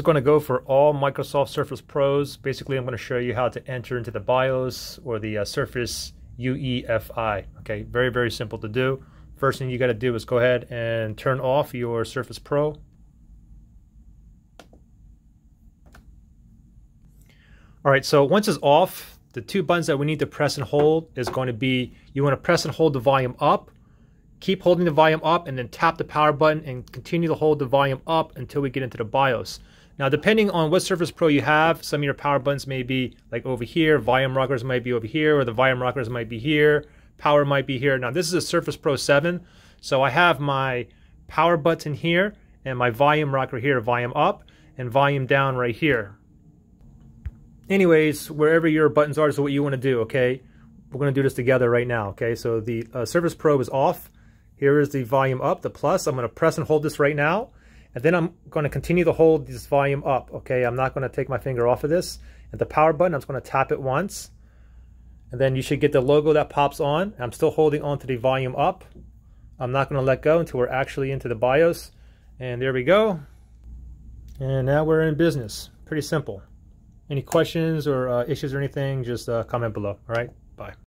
is going to go for all Microsoft Surface Pros. Basically, I'm going to show you how to enter into the BIOS or the uh, Surface UEFI. Okay, very, very simple to do. First thing you got to do is go ahead and turn off your Surface Pro. All right, so once it's off, the two buttons that we need to press and hold is going to be, you want to press and hold the volume up, keep holding the volume up and then tap the power button and continue to hold the volume up until we get into the BIOS. Now, depending on what Surface Pro you have, some of your power buttons may be like over here, volume rockers might be over here, or the volume rockers might be here, power might be here. Now, this is a Surface Pro 7, so I have my power button here and my volume rocker here, volume up and volume down right here. Anyways, wherever your buttons are is what you want to do, okay? We're going to do this together right now, okay? So the uh, Surface Pro is off. Here is the volume up, the plus. I'm going to press and hold this right now. And then I'm going to continue to hold this volume up, okay? I'm not going to take my finger off of this. And the power button, I'm just going to tap it once. And then you should get the logo that pops on. I'm still holding on to the volume up. I'm not going to let go until we're actually into the BIOS. And there we go. And now we're in business. Pretty simple. Any questions or uh, issues or anything, just uh, comment below. All right, bye.